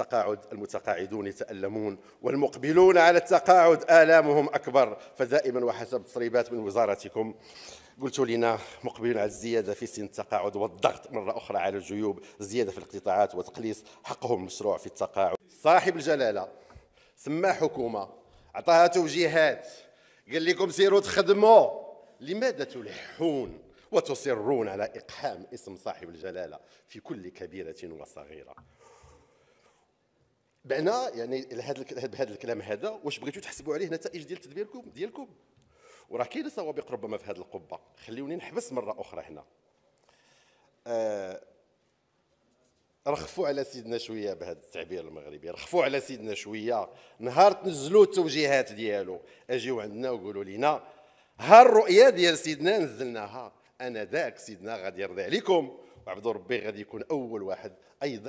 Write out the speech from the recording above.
التقاعد المتقاعدون يتألمون والمقبلون على التقاعد آلامهم أكبر فدائما وحسب تصريبات من وزارتكم قلت لنا مقبلين على الزيادة في سن التقاعد والضغط مرة أخرى على الجيوب زيادة في الاقتطاعات وتقليص حقهم المشروع في التقاعد صاحب الجلالة سمى حكومة عطاها توجيهات قال لكم سيروا تخدموا لماذا تلحون وتصرون على إقحام اسم صاحب الجلالة في كل كبيرة وصغيرة بعنا يعني هذا بهذا الكلام هذا واش بغيتو تحسبوا عليه نتائج ديال تدبيركم ديالكم وراه كاين صوابق ربما في هذه القبه خلوني نحبس مره اخرى هنا آه رخفوا على سيدنا شويه بهذا التعبير المغربي رخفوا على سيدنا شويه نهار تنزلوا التوجيهات ديالو اجيو عندنا وقولوا لنا ها الرؤيه ديال سيدنا نزلناها انا ذاك سيدنا غادي يرضي عليكم وعبد ربي غادي يكون اول واحد ايضا